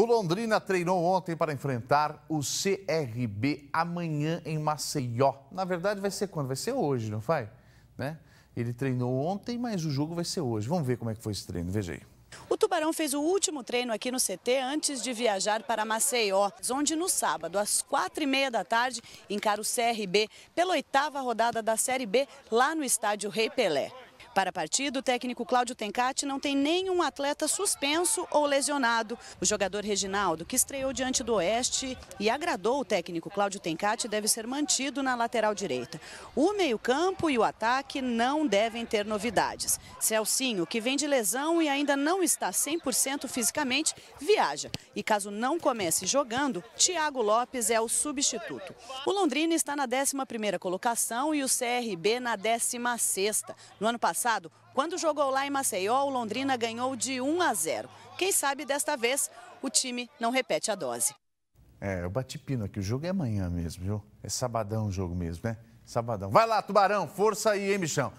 O Londrina treinou ontem para enfrentar o CRB amanhã em Maceió. Na verdade, vai ser quando? Vai ser hoje, não vai? Né? Ele treinou ontem, mas o jogo vai ser hoje. Vamos ver como é que foi esse treino, veja aí. O Tubarão fez o último treino aqui no CT antes de viajar para Maceió, onde no sábado, às quatro e meia da tarde, encara o CRB pela oitava rodada da Série B lá no estádio Rei Pelé. Para a partida, o técnico Cláudio Tencati não tem nenhum atleta suspenso ou lesionado. O jogador Reginaldo, que estreou diante do Oeste e agradou o técnico Cláudio Tencati, deve ser mantido na lateral direita. O meio-campo e o ataque não devem ter novidades. Celcinho, que vem de lesão e ainda não está 100% fisicamente, viaja. E caso não comece jogando, Thiago Lopes é o substituto. O Londrina está na 11ª colocação e o CRB na 16ª. No ano passado, passado, quando jogou lá em Maceió, o Londrina ganhou de 1 a 0. Quem sabe desta vez o time não repete a dose. É, eu bati pino aqui, o jogo é amanhã mesmo, viu? É sabadão o jogo mesmo, né? Sabadão. Vai lá, Tubarão, força aí, hein, bichão?